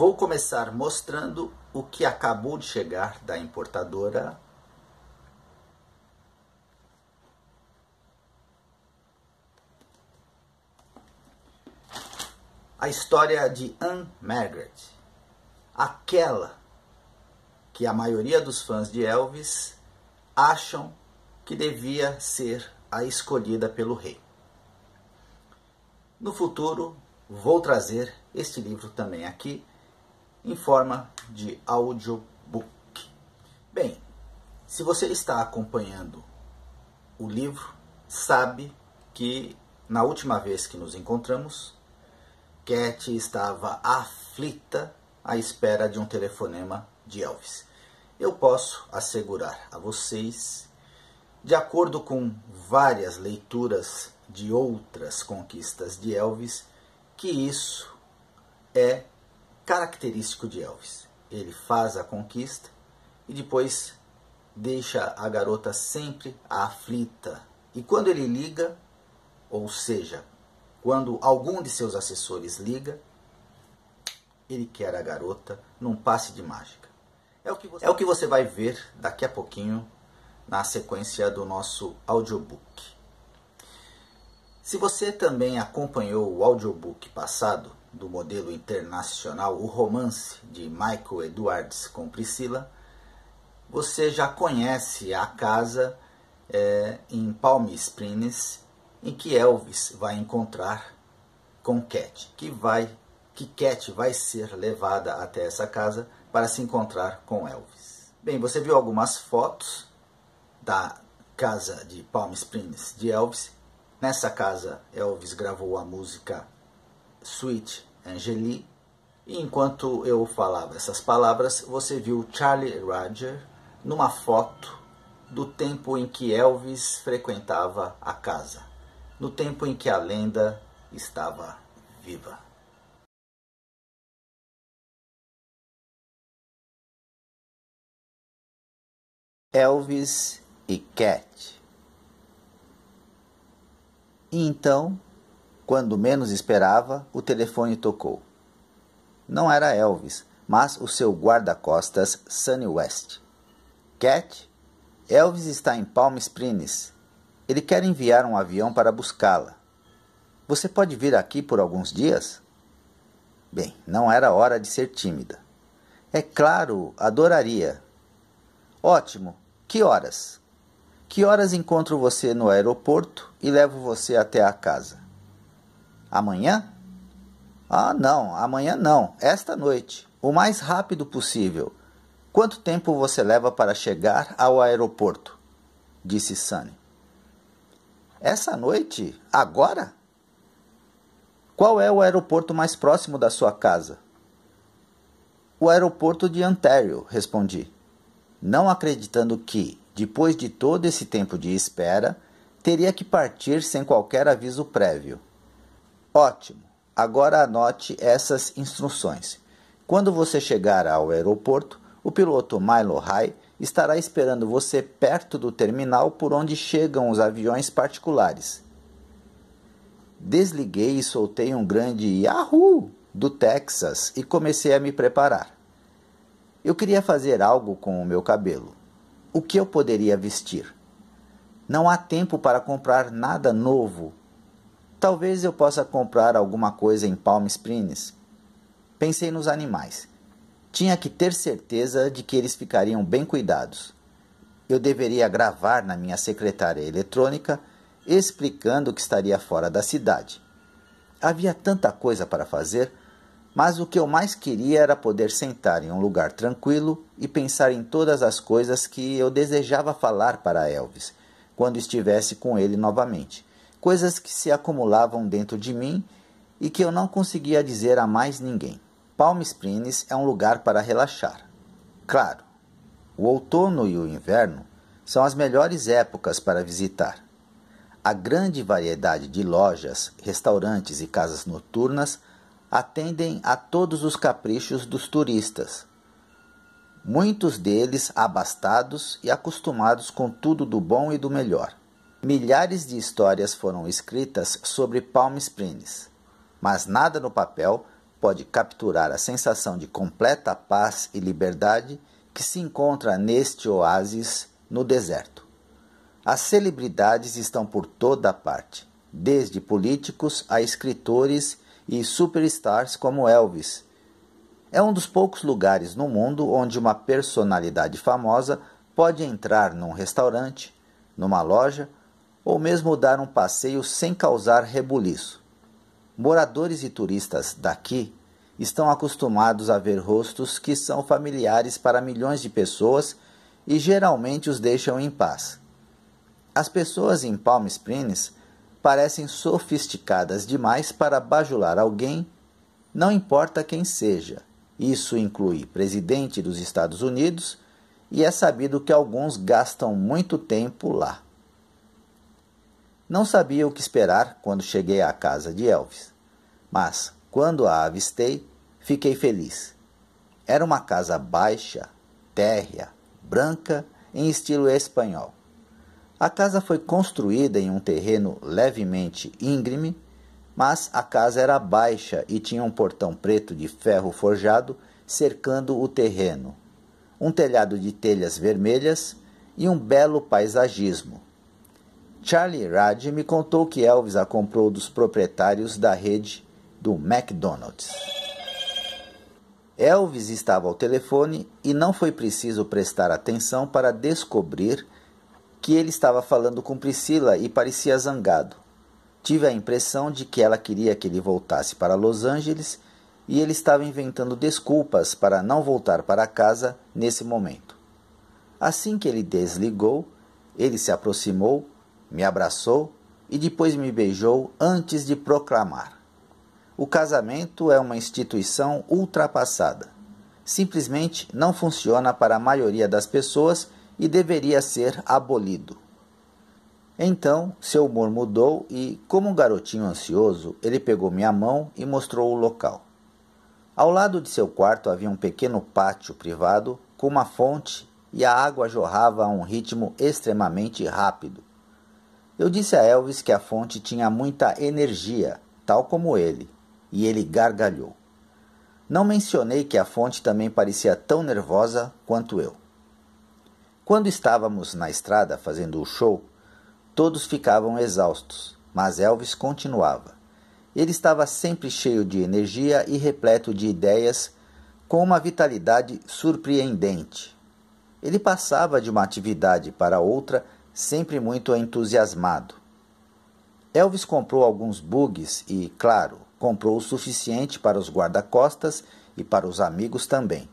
Vou começar mostrando o que acabou de chegar da importadora. A história de Anne Margaret, aquela que a maioria dos fãs de Elvis acham que devia ser a escolhida pelo rei. No futuro, vou trazer este livro também aqui em forma de audiobook. Bem, se você está acompanhando o livro, sabe que na última vez que nos encontramos, Cat estava aflita à espera de um telefonema de Elvis. Eu posso assegurar a vocês, de acordo com várias leituras de outras conquistas de Elvis, que isso é característico de Elvis. Ele faz a conquista e depois deixa a garota sempre aflita. E quando ele liga, ou seja, quando algum de seus assessores liga, ele quer a garota num passe de mágica. É o que você, é o que você vai ver daqui a pouquinho na sequência do nosso audiobook. Se você também acompanhou o audiobook passado, do modelo internacional O Romance de Michael Edwards com Priscila, você já conhece a casa é, em Palm Springs em que Elvis vai encontrar com Cat, que vai que Cat vai ser levada até essa casa para se encontrar com Elvis. Bem, você viu algumas fotos da casa de Palm Springs de Elvis. Nessa casa Elvis gravou a música Sweet Angeli. E enquanto eu falava essas palavras, você viu Charlie Roger numa foto do tempo em que Elvis frequentava a casa, no tempo em que a lenda estava viva. Elvis e Cat. E então, quando menos esperava, o telefone tocou. Não era Elvis, mas o seu guarda-costas Sunny West. Cat, Elvis está em Palm Springs. Ele quer enviar um avião para buscá-la. Você pode vir aqui por alguns dias? Bem, não era hora de ser tímida. É claro, adoraria. Ótimo. Que horas? Que horas encontro você no aeroporto e levo você até a casa? Amanhã? Ah, não, amanhã não, esta noite, o mais rápido possível. Quanto tempo você leva para chegar ao aeroporto? disse Sunny. Essa noite? Agora? Qual é o aeroporto mais próximo da sua casa? O aeroporto de Ontário, respondi, não acreditando que, depois de todo esse tempo de espera, teria que partir sem qualquer aviso prévio. Ótimo! Agora anote essas instruções. Quando você chegar ao aeroporto, o piloto Milo Rai estará esperando você perto do terminal por onde chegam os aviões particulares. Desliguei e soltei um grande Yahoo! do Texas e comecei a me preparar. Eu queria fazer algo com o meu cabelo. O que eu poderia vestir? Não há tempo para comprar nada novo Talvez eu possa comprar alguma coisa em Palm Springs. Pensei nos animais. Tinha que ter certeza de que eles ficariam bem cuidados. Eu deveria gravar na minha secretária eletrônica explicando que estaria fora da cidade. Havia tanta coisa para fazer, mas o que eu mais queria era poder sentar em um lugar tranquilo e pensar em todas as coisas que eu desejava falar para Elvis quando estivesse com ele novamente coisas que se acumulavam dentro de mim e que eu não conseguia dizer a mais ninguém. Palm Springs é um lugar para relaxar. Claro, o outono e o inverno são as melhores épocas para visitar. A grande variedade de lojas, restaurantes e casas noturnas atendem a todos os caprichos dos turistas. Muitos deles abastados e acostumados com tudo do bom e do melhor. Milhares de histórias foram escritas sobre Palm Springs, mas nada no papel pode capturar a sensação de completa paz e liberdade que se encontra neste oásis no deserto. As celebridades estão por toda parte, desde políticos a escritores e superstars como Elvis. É um dos poucos lugares no mundo onde uma personalidade famosa pode entrar num restaurante, numa loja ou mesmo dar um passeio sem causar rebuliço. Moradores e turistas daqui estão acostumados a ver rostos que são familiares para milhões de pessoas e geralmente os deixam em paz. As pessoas em Palm Springs parecem sofisticadas demais para bajular alguém, não importa quem seja. Isso inclui presidente dos Estados Unidos, e é sabido que alguns gastam muito tempo lá. Não sabia o que esperar quando cheguei à casa de Elvis, mas quando a avistei, fiquei feliz. Era uma casa baixa, térrea, branca, em estilo espanhol. A casa foi construída em um terreno levemente íngreme, mas a casa era baixa e tinha um portão preto de ferro forjado cercando o terreno, um telhado de telhas vermelhas e um belo paisagismo, Charlie Rad me contou que Elvis a comprou dos proprietários da rede do McDonald's. Elvis estava ao telefone e não foi preciso prestar atenção para descobrir que ele estava falando com Priscila e parecia zangado. Tive a impressão de que ela queria que ele voltasse para Los Angeles e ele estava inventando desculpas para não voltar para casa nesse momento. Assim que ele desligou, ele se aproximou me abraçou e depois me beijou antes de proclamar. O casamento é uma instituição ultrapassada. Simplesmente não funciona para a maioria das pessoas e deveria ser abolido. Então seu humor mudou e, como um garotinho ansioso, ele pegou minha mão e mostrou o local. Ao lado de seu quarto havia um pequeno pátio privado com uma fonte e a água jorrava a um ritmo extremamente rápido. Eu disse a Elvis que a fonte tinha muita energia, tal como ele, e ele gargalhou. Não mencionei que a fonte também parecia tão nervosa quanto eu. Quando estávamos na estrada fazendo o show, todos ficavam exaustos, mas Elvis continuava. Ele estava sempre cheio de energia e repleto de ideias, com uma vitalidade surpreendente. Ele passava de uma atividade para outra sempre muito entusiasmado. Elvis comprou alguns bugs e, claro, comprou o suficiente para os guarda-costas e para os amigos também.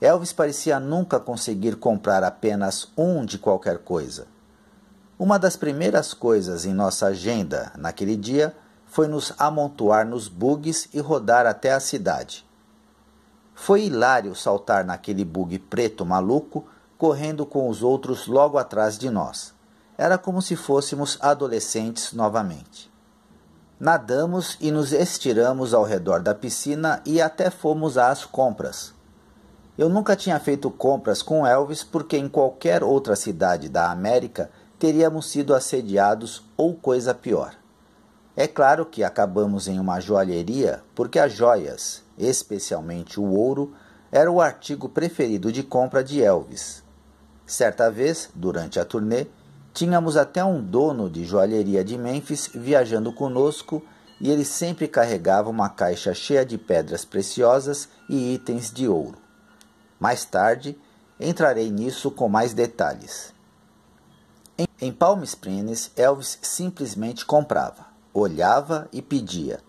Elvis parecia nunca conseguir comprar apenas um de qualquer coisa. Uma das primeiras coisas em nossa agenda naquele dia foi nos amontoar nos bugs e rodar até a cidade. Foi hilário saltar naquele bug preto maluco correndo com os outros logo atrás de nós. Era como se fôssemos adolescentes novamente. Nadamos e nos estiramos ao redor da piscina e até fomos às compras. Eu nunca tinha feito compras com Elvis porque em qualquer outra cidade da América teríamos sido assediados ou coisa pior. É claro que acabamos em uma joalheria porque as joias, especialmente o ouro, era o artigo preferido de compra de Elvis. Certa vez, durante a turnê, tínhamos até um dono de joalheria de Memphis viajando conosco e ele sempre carregava uma caixa cheia de pedras preciosas e itens de ouro. Mais tarde, entrarei nisso com mais detalhes. Em Palm Springs, Elvis simplesmente comprava, olhava e pedia.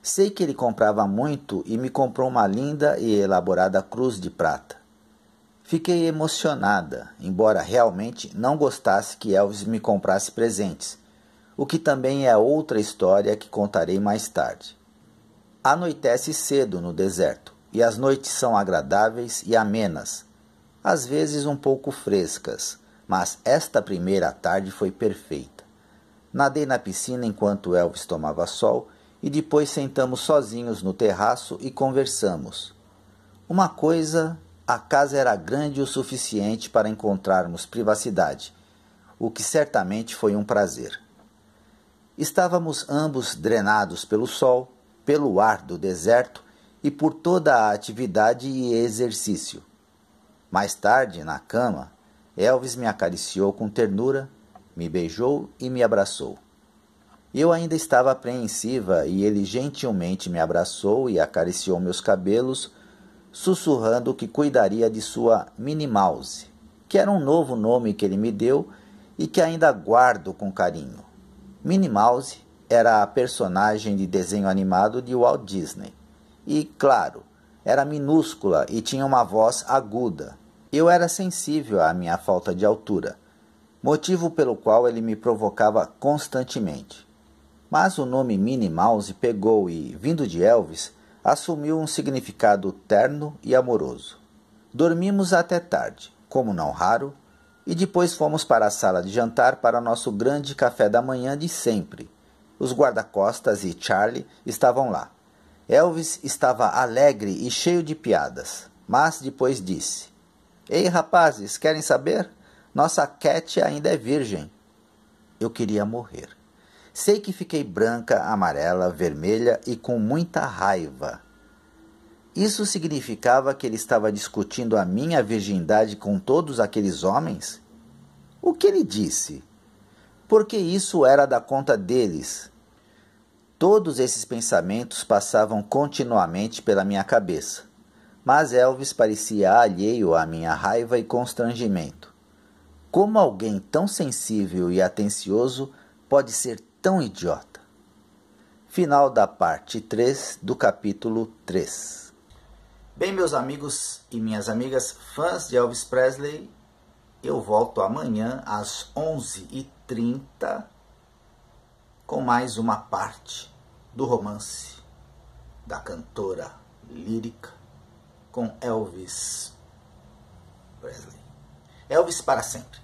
Sei que ele comprava muito e me comprou uma linda e elaborada cruz de prata. Fiquei emocionada, embora realmente não gostasse que Elvis me comprasse presentes, o que também é outra história que contarei mais tarde. Anoitece cedo no deserto e as noites são agradáveis e amenas, às vezes um pouco frescas, mas esta primeira tarde foi perfeita. Nadei na piscina enquanto Elvis tomava sol e depois sentamos sozinhos no terraço e conversamos. Uma coisa a casa era grande o suficiente para encontrarmos privacidade, o que certamente foi um prazer. Estávamos ambos drenados pelo sol, pelo ar do deserto e por toda a atividade e exercício. Mais tarde, na cama, Elvis me acariciou com ternura, me beijou e me abraçou. Eu ainda estava apreensiva e ele gentilmente me abraçou e acariciou meus cabelos sussurrando que cuidaria de sua Minnie Mouse, que era um novo nome que ele me deu e que ainda guardo com carinho. Minnie Mouse era a personagem de desenho animado de Walt Disney. E, claro, era minúscula e tinha uma voz aguda. Eu era sensível à minha falta de altura, motivo pelo qual ele me provocava constantemente. Mas o nome Minnie Mouse pegou e, vindo de Elvis, assumiu um significado terno e amoroso. Dormimos até tarde, como não raro, e depois fomos para a sala de jantar para nosso grande café da manhã de sempre. Os guarda-costas e Charlie estavam lá. Elvis estava alegre e cheio de piadas, mas depois disse: Ei, rapazes, querem saber? Nossa Cat ainda é virgem. Eu queria morrer. Sei que fiquei branca, amarela, vermelha e com muita raiva. Isso significava que ele estava discutindo a minha virgindade com todos aqueles homens? O que ele disse? Porque isso era da conta deles. Todos esses pensamentos passavam continuamente pela minha cabeça, mas Elvis parecia alheio à minha raiva e constrangimento. Como alguém tão sensível e atencioso pode ser tão idiota. Final da parte 3 do capítulo 3. Bem, meus amigos e minhas amigas, fãs de Elvis Presley, eu volto amanhã às 11h30 com mais uma parte do romance da cantora lírica com Elvis Presley. Elvis para sempre.